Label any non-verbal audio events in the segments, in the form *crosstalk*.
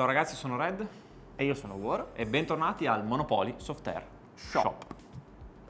Ciao ragazzi, sono Red. E io sono War. E bentornati al Monopoly Software Shop. Shop.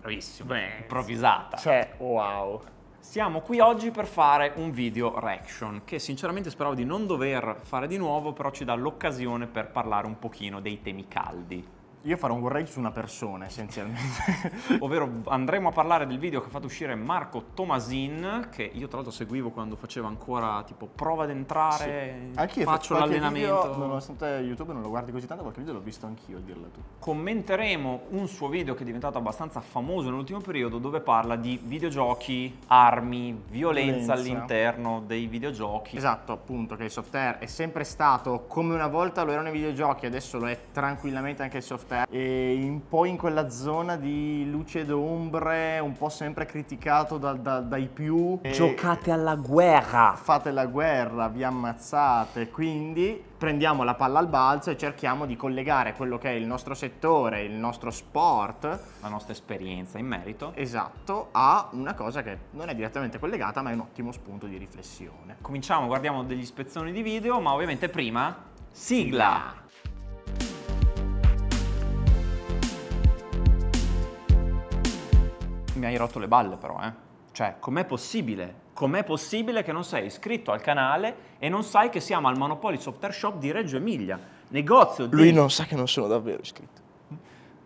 Bravissimo. Beh, Improvvisata. Cioè, wow. Siamo qui oggi per fare un video reaction che sinceramente speravo di non dover fare di nuovo, però ci dà l'occasione per parlare un pochino dei temi caldi io farò un rage su una persona essenzialmente, *laughs* ovvero andremo a parlare del video che ha fatto uscire Marco Tomasin, che io tra l'altro seguivo quando faceva ancora tipo prova ad entrare, sì. anch'io faccio l'allenamento. nonostante YouTube non lo guardi così tanto, qualche video l'ho visto anch'io, a dirla tu. Commenteremo un suo video che è diventato abbastanza famoso nell'ultimo periodo, dove parla di videogiochi, armi, violenza, violenza. all'interno dei videogiochi. Esatto, appunto, che il software è sempre stato come una volta lo erano i videogiochi, adesso lo è tranquillamente anche il software eh, e un po' in quella zona di luce ed ombre, un po' sempre criticato da, da, dai più. Giocate alla guerra! Fate la guerra, vi ammazzate, quindi prendiamo la palla al balzo e cerchiamo di collegare quello che è il nostro settore, il nostro sport, la nostra esperienza in merito, esatto, a una cosa che non è direttamente collegata ma è un ottimo spunto di riflessione. Cominciamo, guardiamo degli spezzoni di video, ma ovviamente prima sigla. sigla. mi hai rotto le balle però, eh. Cioè, com'è possibile? Com'è possibile che non sei iscritto al canale e non sai che siamo al Monopoly Software Shop di Reggio Emilia? Negozio di... Lui non sa che non sono davvero iscritto.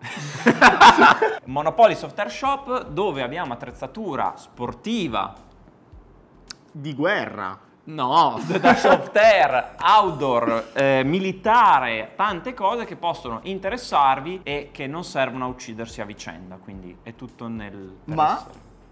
*laughs* Monopoly Software Shop dove abbiamo attrezzatura sportiva di guerra No, *laughs* da soft air, outdoor, eh, militare, tante cose che possono interessarvi e che non servono a uccidersi a vicenda, quindi è tutto nel... Ma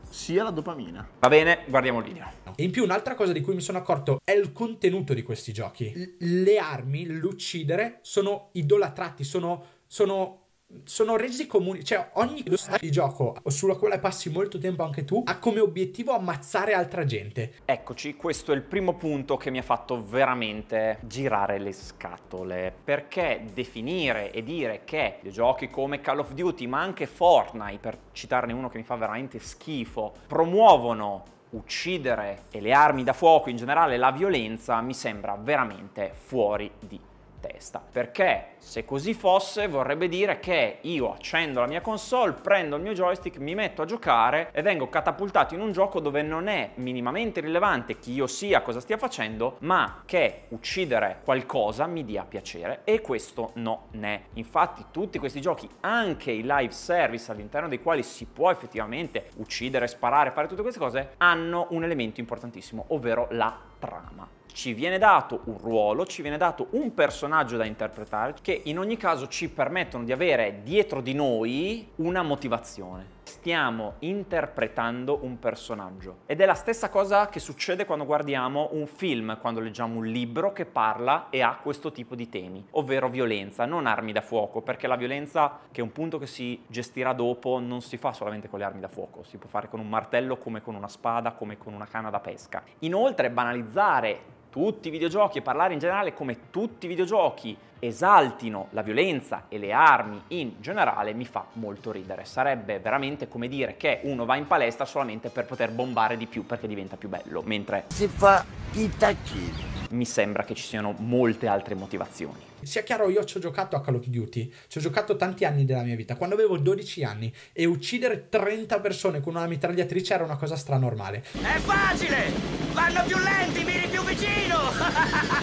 sia la dopamina. Va bene, guardiamo il video. E in più un'altra cosa di cui mi sono accorto è il contenuto di questi giochi. L le armi, l'uccidere, sono idolatrati, sono, sono sono resi comuni, cioè ogni di gioco sulla quale passi molto tempo anche tu ha come obiettivo ammazzare altra gente. Eccoci, questo è il primo punto che mi ha fatto veramente girare le scatole, perché definire e dire che giochi come Call of Duty, ma anche Fortnite, per citarne uno che mi fa veramente schifo, promuovono uccidere e le armi da fuoco in generale la violenza mi sembra veramente fuori di testa. Perché se così fosse vorrebbe dire che io accendo la mia console, prendo il mio joystick, mi metto a giocare e vengo catapultato in un gioco dove non è minimamente rilevante chi io sia, cosa stia facendo, ma che uccidere qualcosa mi dia piacere e questo non è. Infatti tutti questi giochi, anche i live service all'interno dei quali si può effettivamente uccidere, sparare, fare tutte queste cose, hanno un elemento importantissimo, ovvero la trama ci viene dato un ruolo, ci viene dato un personaggio da interpretare che in ogni caso ci permettono di avere dietro di noi una motivazione. Stiamo interpretando un personaggio ed è la stessa cosa che succede quando guardiamo un film, quando leggiamo un libro che parla e ha questo tipo di temi, ovvero violenza, non armi da fuoco, perché la violenza, che è un punto che si gestirà dopo, non si fa solamente con le armi da fuoco, si può fare con un martello come con una spada, come con una canna da pesca. Inoltre banalizzare tutti i videogiochi e parlare in generale come tutti i videogiochi esaltino la violenza e le armi in generale mi fa molto ridere. Sarebbe veramente come dire che uno va in palestra solamente per poter bombare di più perché diventa più bello, mentre si fa i tacchini. Mi sembra che ci siano molte altre motivazioni. Sia chiaro, io ci ho giocato a Call of Duty, ci ho giocato tanti anni della mia vita, quando avevo 12 anni e uccidere 30 persone con una mitragliatrice era una cosa stranormale. È facile! Vanno più lenti, miri più vicini!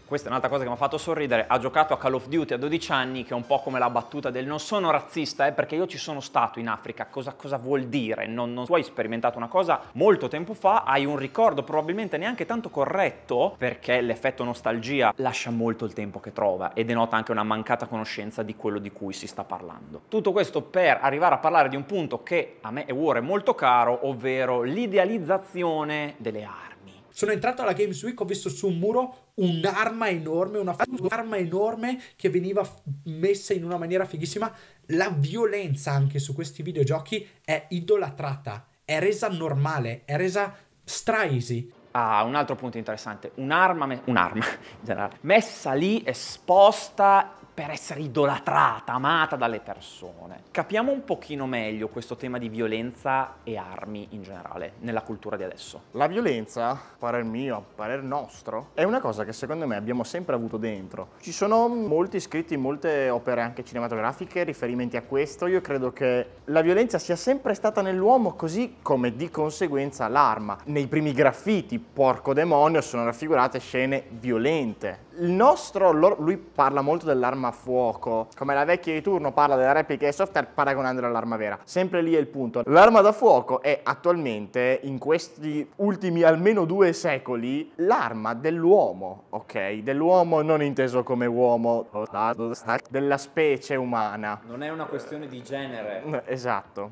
Questa è un'altra cosa che mi ha fatto sorridere. Ha giocato a Call of Duty a 12 anni, che è un po' come la battuta del non sono razzista, eh, perché io ci sono stato in Africa. Cosa, cosa vuol dire? Non, non... Tu hai sperimentato una cosa molto tempo fa, hai un ricordo probabilmente neanche tanto corretto, perché l'effetto nostalgia lascia molto il tempo che trova e denota anche una mancata conoscenza di quello di cui si sta parlando. Tutto questo per arrivare a parlare di un punto che a me e War è molto caro, ovvero l'idealizzazione delle armi. Sono entrato alla Games Week, ho visto su un muro un'arma enorme, una un'arma enorme che veniva messa in una maniera fighissima. La violenza anche su questi videogiochi è idolatrata, è resa normale, è resa straisi. Ah, un altro punto interessante, un'arma, me- un'arma *laughs* in generale, messa lì, esposta per essere idolatrata, amata dalle persone. Capiamo un pochino meglio questo tema di violenza e armi in generale nella cultura di adesso. La violenza, a parer mio, a parer nostro, è una cosa che secondo me abbiamo sempre avuto dentro. Ci sono molti scritti, molte opere anche cinematografiche, riferimenti a questo. Io credo che la violenza sia sempre stata nell'uomo così come di conseguenza l'arma. Nei primi graffiti, porco demonio, sono raffigurate scene violente il nostro, lui parla molto dell'arma a fuoco, come la vecchia di turno parla della replica e software paragonandola all'arma vera. Sempre lì è il punto. L'arma da fuoco è attualmente, in questi ultimi almeno due secoli, l'arma dell'uomo, ok? Dell'uomo non inteso come uomo, della specie umana. Non è una questione di genere. Eh, esatto.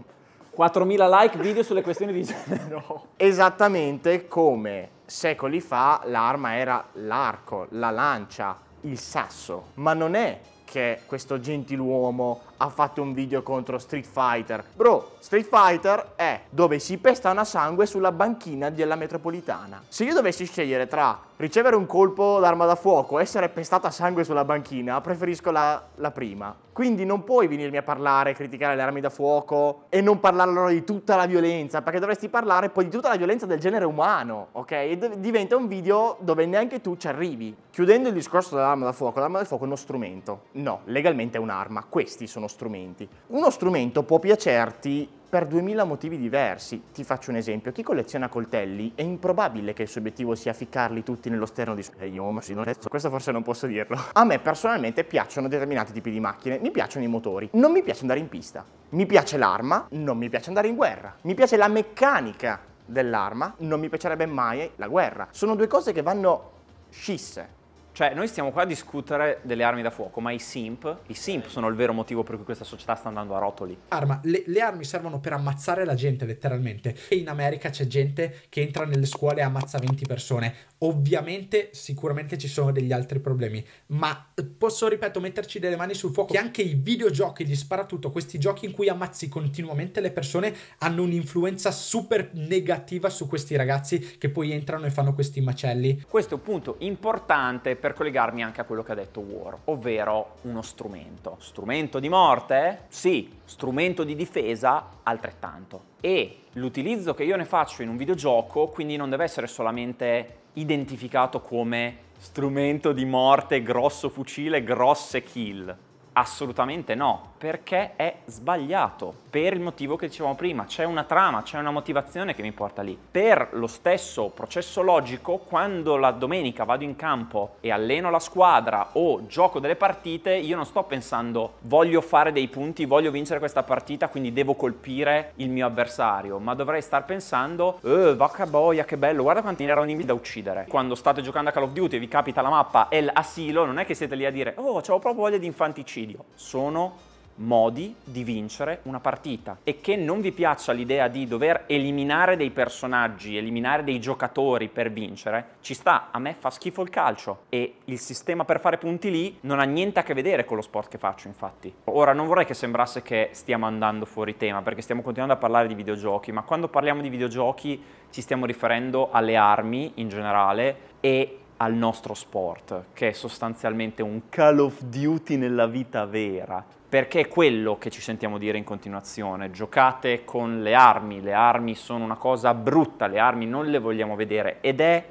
4.000 like video sulle questioni di genere. *laughs* No. Esattamente come secoli fa l'arma era l'arco, la lancia, il sasso, ma non è che questo gentiluomo ha fatto un video contro Street Fighter. Bro, Street Fighter è dove si pesta a sangue sulla banchina della metropolitana. Se io dovessi scegliere tra ricevere un colpo d'arma da fuoco, e essere pestata sangue sulla banchina, preferisco la, la prima. Quindi non puoi venirmi a parlare, criticare le armi da fuoco e non parlare parlarlo di tutta la violenza, perché dovresti parlare poi di tutta la violenza del genere umano, ok? E diventa un video dove neanche tu ci arrivi. Chiudendo il discorso dell'arma da fuoco, l'arma da fuoco è uno strumento No, legalmente è un'arma, questi sono strumenti. Uno strumento può piacerti per duemila motivi diversi. Ti faccio un esempio, chi colleziona coltelli è improbabile che il suo obiettivo sia ficcarli tutti nello sterno di suo... Eh, io ma sì, non adesso, questo forse non posso dirlo. A me personalmente piacciono determinati tipi di macchine, mi piacciono i motori, non mi piace andare in pista. Mi piace l'arma, non mi piace andare in guerra. Mi piace la meccanica dell'arma, non mi piacerebbe mai la guerra. Sono due cose che vanno scisse cioè, noi stiamo qua a discutere delle armi da fuoco, ma i simp, i simp eh. sono il vero motivo per cui questa società sta andando a rotoli. Arma, le, le armi servono per ammazzare la gente, letteralmente. E in America c'è gente che entra nelle scuole e ammazza 20 persone. Ovviamente, sicuramente ci sono degli altri problemi, ma eh, posso, ripeto, metterci delle mani sul fuoco che anche i videogiochi, gli sparatutto, questi giochi in cui ammazzi continuamente le persone, hanno un'influenza super negativa su questi ragazzi che poi entrano e fanno questi macelli. Questo è un punto importante per collegarmi anche a quello che ha detto War, ovvero uno strumento. Strumento di morte? Sì, strumento di difesa altrettanto. E l'utilizzo che io ne faccio in un videogioco quindi non deve essere solamente identificato come strumento di morte, grosso fucile, grosse kill. Assolutamente no, perché è sbagliato, per il motivo che dicevamo prima, c'è una trama, c'è una motivazione che mi porta lì. Per lo stesso processo logico, quando la domenica vado in campo e alleno la squadra o gioco delle partite, io non sto pensando voglio fare dei punti, voglio vincere questa partita, quindi devo colpire il mio avversario, ma dovrei star pensando, eh, vacca boia, che bello, guarda quanti erano da uccidere. Quando state giocando a Call of Duty e vi capita la mappa El Asilo, non è che siete lì a dire, oh, ho proprio voglia di infanticidio. Sono modi di vincere una partita e che non vi piaccia l'idea di dover eliminare dei personaggi, eliminare dei giocatori per vincere, ci sta, a me fa schifo il calcio e il sistema per fare punti lì non ha niente a che vedere con lo sport che faccio infatti. Ora non vorrei che sembrasse che stiamo andando fuori tema perché stiamo continuando a parlare di videogiochi, ma quando parliamo di videogiochi ci stiamo riferendo alle armi in generale e al nostro sport, che è sostanzialmente un Call of Duty nella vita vera, perché è quello che ci sentiamo dire in continuazione, giocate con le armi, le armi sono una cosa brutta, le armi non le vogliamo vedere ed è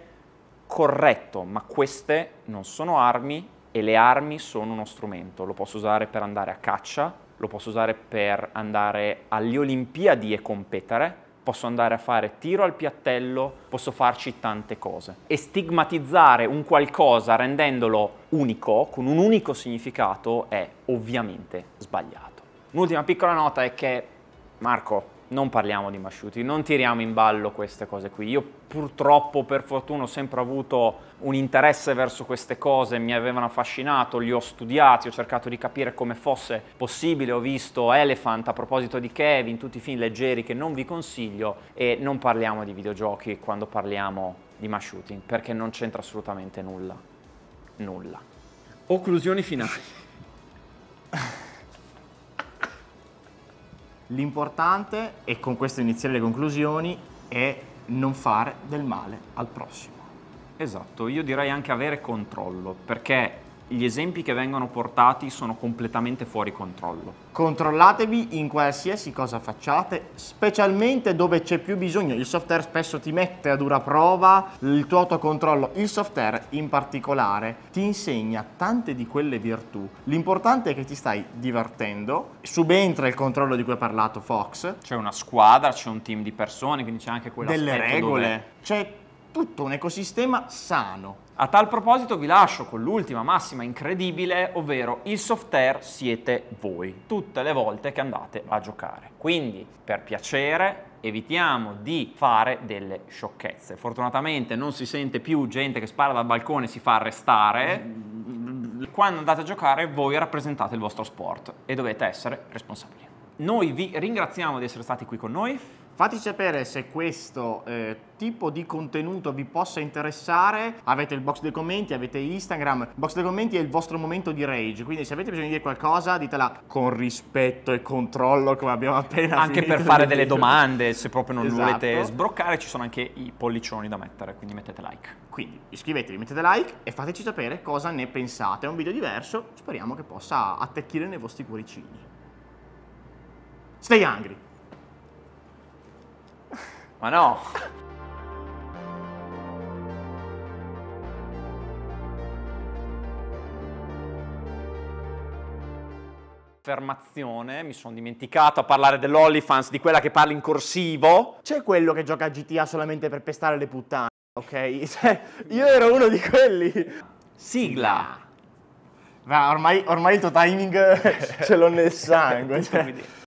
corretto, ma queste non sono armi e le armi sono uno strumento, lo posso usare per andare a caccia, lo posso usare per andare alle Olimpiadi e competere, posso andare a fare tiro al piattello, posso farci tante cose. E stigmatizzare un qualcosa rendendolo unico, con un unico significato, è ovviamente sbagliato. Un'ultima piccola nota è che, Marco, non parliamo di masciuti, non tiriamo in ballo queste cose qui. Io purtroppo per fortuna ho sempre avuto un interesse verso queste cose, mi avevano affascinato, li ho studiati, ho cercato di capire come fosse possibile, ho visto Elephant a proposito di Kevin, tutti i film leggeri che non vi consiglio e non parliamo di videogiochi quando parliamo di mass shooting perché non c'entra assolutamente nulla, nulla. Occlusioni finali. L'importante, e con questo iniziare le conclusioni, è non fare del male al prossimo. Esatto, io direi anche avere controllo, perché gli esempi che vengono portati sono completamente fuori controllo. Controllatevi in qualsiasi cosa facciate, specialmente dove c'è più bisogno. Il software spesso ti mette a dura prova il tuo autocontrollo. Il software in particolare ti insegna tante di quelle virtù. L'importante è che ti stai divertendo, subentra il controllo di cui ha parlato Fox. C'è una squadra, c'è un team di persone, quindi c'è anche quella... Delle regole. Dove... C'è tutto un ecosistema sano. A tal proposito vi lascio con l'ultima massima incredibile, ovvero il software siete voi, tutte le volte che andate a giocare. Quindi, per piacere, evitiamo di fare delle sciocchezze. Fortunatamente non si sente più gente che spara dal balcone e si fa arrestare. Quando andate a giocare voi rappresentate il vostro sport e dovete essere responsabili. Noi vi ringraziamo di essere stati qui con noi. Fateci sapere se questo eh, tipo di contenuto vi possa interessare. Avete il box dei commenti, avete Instagram. Il box dei commenti è il vostro momento di rage. Quindi se avete bisogno di dire qualcosa, ditela con rispetto e controllo come abbiamo appena Anche per fare delle video. domande, se proprio non esatto. volete sbroccare, ci sono anche i pollicioni da mettere, quindi mettete like. Quindi iscrivetevi, mettete like e fateci sapere cosa ne pensate. È un video diverso, speriamo che possa attecchire nei vostri cuoricini. Stay angry! Ma no! Affermazione, mi sono dimenticato a parlare dell'Olifans, di quella che parla in corsivo. C'è quello che gioca a GTA solamente per pestare le puttane, ok? *laughs* Cioè, io ero uno di quelli. Sigla! Ma ormai, ormai il tuo timing *laughs* ce l'ho nel sangue. cioè.